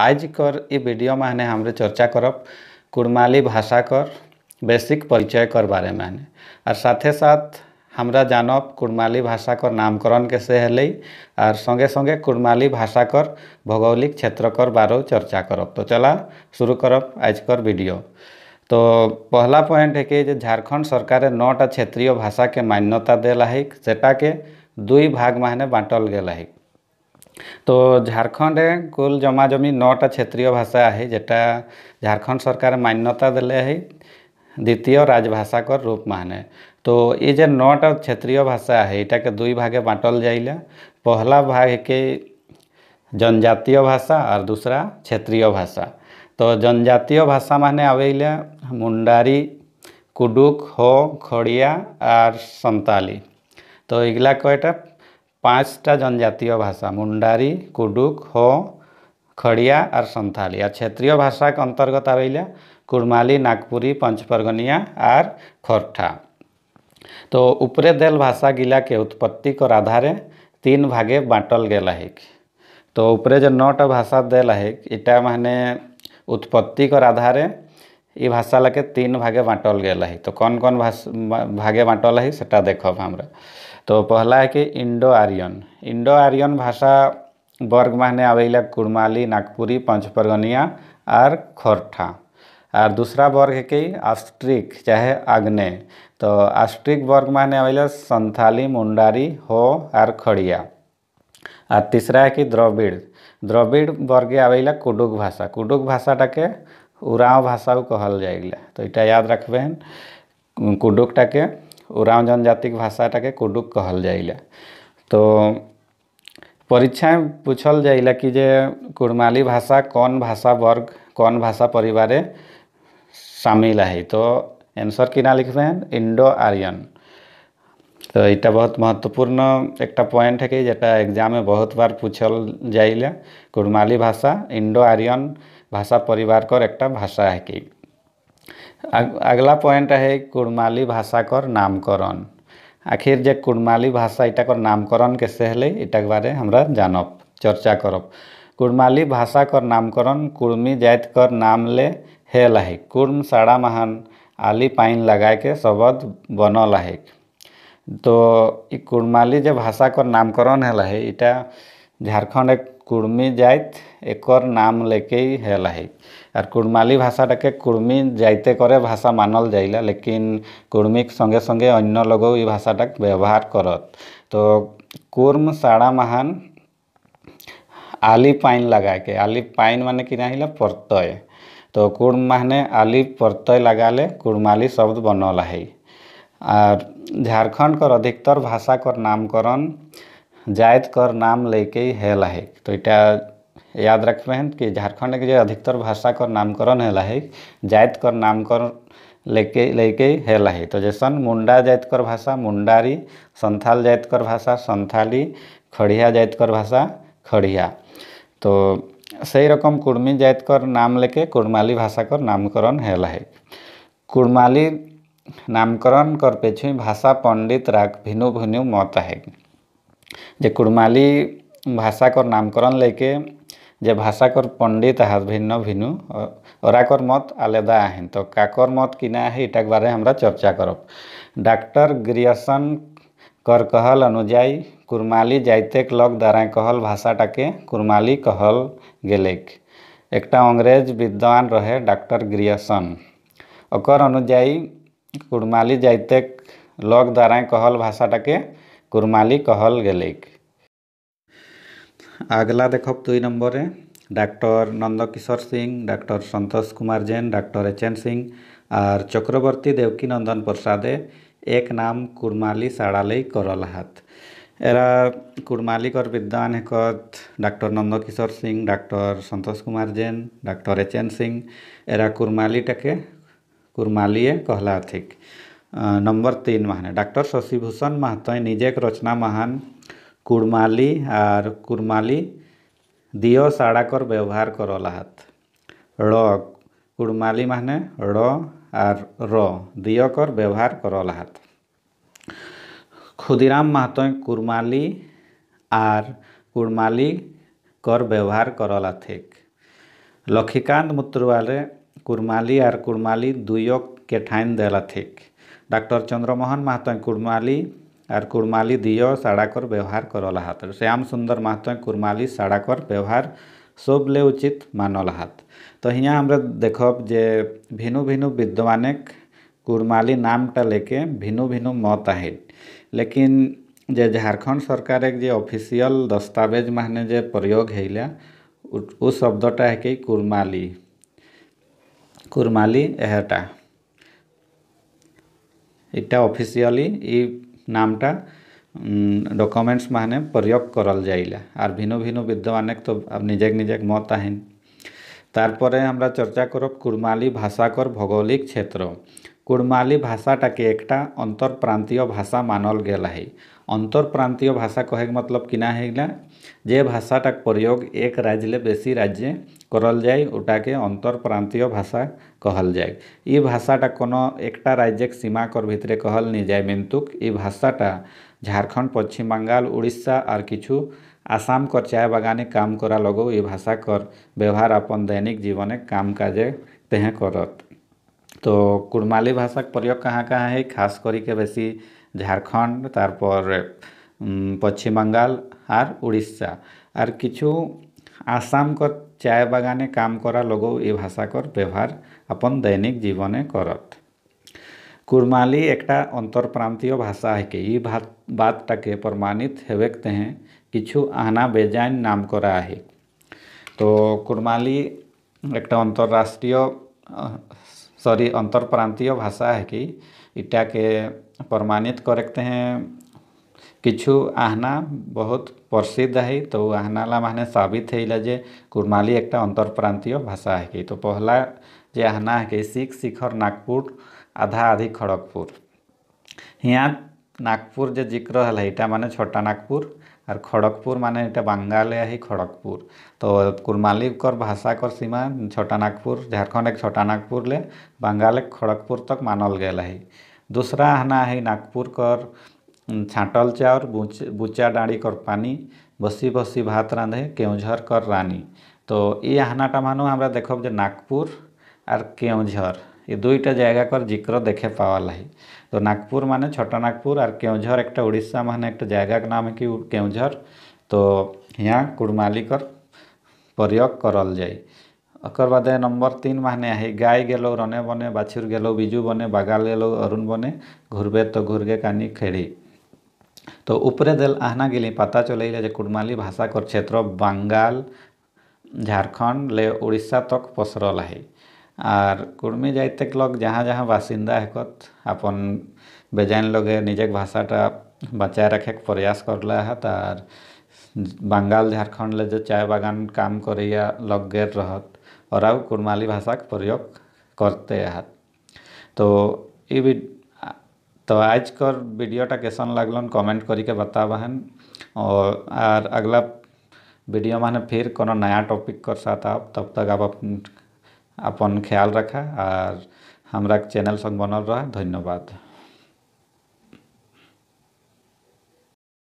आजकर ये वीडियो में हम हमरे चर्चा करब कुड़माली भाषा कर बेसिक परिचय कर बारे में हने और साथ साथ हमरा जानब कुड़माली भाषा कर नामकरण कैसे हल और संगे संगे कुड़माली भाषा कर भौगोलिक क्षेत्र कर बारो चर्चा करब तो चला शुरू करब आजकर वीडियो तो पहला पॉइंट है कि झारखंड सरकार नौटा क्षेत्रीय भाषा के मान्यता दिला है सेटा के दुई भाग में बांटल गया है तो झारखंड कुल जमा जमी नौटा क्षेत्रीय भाषा है जेटा झारखंड सरकार मान्यता दे द्वितीय राजभाषा कर रूप माने तो ये जे नौटा क्षेत्रीय भाषा है इटा के दुई भागे बांटल जाइला पहला भाग के जनजातीय भाषा और दूसरा क्षेत्रीय भाषा तो जनजातीय भाषा माने आवेला मुंडारी कुडुक हो खड़िया और संताली तो इगला कयटा पाँचटा जनजातीय भाषा मुंडारी कुडुक हो खड़िया और संथाली और क्षेत्रीय भाषा के अंतर्गत आवेला कुरमाली नागपुरी पंचपरगनिया और खोरठा तो ऊपरे देल भाषा गिला के उत्पत्ति को आधार तीन भागे बांटल गेल है तो ऊपरे जो नौटा भाषा देल है इटा मैंने उत्पत्ति कर आधारे ये भाषा लगे तीन भागे बांटल गया है तो कौन कौन भाषा भागे बांटल है सेटा देख हमारा तो पहला है कि इंडो आर्यन इंडो आर्यन भाषा वर्ग माने आवेला कुरमाली नागपुरी पंचपरगनिया आर खोरठा आर दूसरा वर्ग है कि आस्ट्रिक चाहे आग्ने तो आस्ट्रिक वर्ग मैंने आवेला संथाली मुंडारी हो आर खड़िया आर तीसरा है कि द्रविड़ द्रविड़ वर्गे आवेला कुडुक भाषा कुडुक भाषाटा के उराँव भाषा कहल जाएगा तो यहाँ याद रखबें कुडुकटा के उराँव जनजाति के भाषाटा के कुडुक कहल जाएगा तो परीक्षा पूछल जाएगा कि जे कुड़माली भाषा कौन भाषा वर्ग कौन भाषा परिवार शामिल है तो आंसर किना ना लिखबें इंडो आर्यन तो यहाँ बहुत महत्वपूर्ण एक पॉइंट है कि जेटा एग्जाम में बहुत बार पूछल जाइले कुड़माली भाषा इंडो आर्यन भाषा परिवार कर एक भाषा है कि अगला पॉइंट है कुड़माली भाषा कर नामकरण आखिर जे कुड़माली भाषा इटाकर नामकरण कैसे इटा के बारे हमरा जानब चर्चा करब कुड़माली भाषा कर नामकरण कुर्मी जात कर नाम ले हेल है कुर्म साड़ा महान आली पाइन लगा के शब्द बनल है तो कुड़माली जो भाषा कर नामकरण हल है इटा झारखंड एक कुड़मी जात एकर नाम लेके है और कुड़माली भाषाटा के कुर्मी जाते करे भाषा मानल जाइला लेकिन कुर्मी संगे संगे अन्य लोग ये भाषाटा व्यवहार करत तो कुर्म साड़ा महान आली पाइन लगा के आली पाइन मान कि हिला परतय तो कुर्म माने आली परतय लगाले कुर्माली शब्द बनल है और झारखंड कर अधिकतर भाषा कर नामकरण जायद कर नाम लेके हेला है तो इटा याद रखें कि झारखंड के जो अधिकतर भाषा कर नामकरण हेला है जायद कर नामकरण लेके लेके हेला है तो जैसन मुंडा जायत कर भाषा मुंडारी संथाल जायत कर भाषा संथाली खड़िया जायत कर भाषा खड़िया तो सही रकम कुर्मी जायत कर नाम लेके कुर्माली भाषा कर नामकरण हेला है कुर्माली नामकरण कर पेछु भाषा पंडित राग भिनु भिनु मत है जे कुड़माली भाषा कर नामकरण लेके जे भाषा कर पंडित हाथ भिन्न भिन्न और मत आलेदा आहन तो काकर मत कि ना है इटाक बारे हमरा चर्चा करब डॉक्टर ग्रियसन कर कहल अनुजाई कुरमाली जाइतेक लग दारा कहल के कुरमाली कहल गेलेक एक अंग्रेज विद्वान रहे डॉक्टर ग्रियसन और अनुजाई कुरमाली जाइतेक लग दारा कहल के কুরমালি কহল গেলিক আগলা দেখব দুই নম্বরে doctor Nandkishore Singh doctor Santosh Kumar Jain doctor H N Singh আর চক্রবর্তী দেবকী নন্দন প্রসাদে এক নাম কুরমালি সাড়ালেই করল হাত এরা কুরমালিকর বিদ্যান হেকত doctor Nandkishore Singh doctor Santosh Kumar Jain doctor H N Singh এরা কুরমালিটাকে কুরমালিয়ে কহলা ঠিক नंबर तीन महान डॉक्टर शशिभूषण महतो निजेक रचना महान कुड़माली आर कुड़माली दियो साड़ाकर व्यवहार कर ड़ कुड़माली माने ड़ आर र दियो कर व्यवहार करलाहत खुदीराम महतो कुड़माली आर कुड़माली कर व्यवहार करला थिक लक्ष्मीकांत मुत्रुवाले कुड़माली आर कुड़माली दुयो के ठाइन देला थिक चंद्रमोहन महतो कुर्माली आर कुर्माली दिय साड़ाकर व्यवहार ব্যবহার করল श्याम सुंदर महतो कुर्माली साड़ाकर व्यवहार सब ले उचित मानला हाथ तो हिया हमरा देखब जे भिनु भिनु विद्वान कुरमाली नामटा लेके भिनु भिनु मत है लेकिन जे झारखंड सरकार एक जे ऑफिशियल दस्तावेज माने जे प्रयोग है उ शब्दटा है कि कुरमाली कुर्माली एहटा এটা অফিসিয়ালি ই নামটা ডকুমেন্টস মানে প্রয়োগ করল যাইলা আর ভিন্ন ভিন্ন বিদ্যমানে তো নিজেক নিজেক মত আহিন তারপরে আমরা চর্চা করব কুরমালি ভাষাকর ভৌগোলিক ক্ষেত্র কুরমালি ভাষাটাকে একটা অন্তর্প্রান্তীয় ভাষা মানল গেল है प्रांत भाषा कहे मतलब किना है जे भाषाटा प्रयोग एक राज्य ले बेसी राज्य करल जाए ओटा के भाषा कहल जाए ये भाषाटा कोनो एकटा के सीमा कर भितरे कहल नहीं जाए मिंतुक ये भाषाटा झारखंड पश्चिम बंगाल उड़ीसा और किछु आसाम कर चाय बागने काम करा लगो ये भाषा कर व्यवहार अपन दैनिक जीवन काम काजे तेह करत तो कुड़माली भाषा प्रयोग कहाँ कहाँ है खास करके बेसी झारखंड तरपर पश्चिम बंगाल और उड़ीसा और किचु आसाम चाय बागने काम करा लोग ये भाषा कर व्यवहार अपन दैनिक जीवन करत कुरमाली एक अंतरप्रांतीय भाषा है कि बात टके प्रमाणित होते हैं कि आना बेजाइन नाम करा है तो कुरमाली एक अंतर्राष्ट्रीय सॉरी अंतर प्रांतीय भाषा है कि इटा के प्रमाणित करते हैं किछु आहना बहुत प्रसिद्ध है तो आहनाला माने साबित है जे कुरमाली एक अंतर प्रांतीय भाषा है कि तो पहला जे आहना है कि सिख शिखर नागपुर आधा आधी खड़गपुर हिया नागपुर जे जिक्र है इटा माने छोटा नागपुर আর खड़गपुर মানে এটা বাঙ্গালে खड़गपुर तो कुरमाली कर भाषा कर सीमा छोटा नागपुर झारखंड एक छोटानागपुर ले बंगाल एक खड़गपुर तक मानल गया है दूसरा हना है नागपुर कर छाटल चाउर बुचा डाँडी कर पानी बसी बसी भात रांधे केवझर कर रानी तो ये आहनाटा मानू हमें देख जो नागपुर आर केवझर ये दुईटा জায়গাকার जिक्र देखे পাওয়া লাগে तो नागपुर मान ছোট नागपुर आर কেউঝর एक উড়িষ্যা মানে একটা জায়গার নাম है कि কেউঝর तो यहाँ कुड़मालिकर प्रयोग करल जाए और बाद नंबर तीन माने है गाय गेलो रने बने बाछुर गेलो बीजू बने बागाल गेलो अरुण बने घुरबे तो घुरगे कानी खेड़ी तो ऊपरे दल आहना गिली पता चल कुड़माली भाषा कर क्षेत्र बंगाल झारखंड ले उड़ीसा तक पसरल है ᱟᱨ ᱠᱩᱲᱢᱤ ᱡᱟᱭᱛᱮᱠ ᱞᱳᱠ ᱡᱟᱦᱟं जहाँ बासिंदा हैकत अपन बेजान लोगे निजे भाषाटा बचाए रखे प्रयास करला है तार बंगाल झारखंड ले जो चाय बागान काम कर लग गैर रहत और अब कुरमाली भाषा का प्रयोग करते आहत तो ये तो आज कर वीडियोटा कैसन लगलन कमेंट करके बताबहन और आर अगला वीडियो माने फिर को नया टॉपिक कर साथ आप तब तक आप अपन अपन ख्याल रखा और हमारा चैनल संग बनल रह धन्यवाद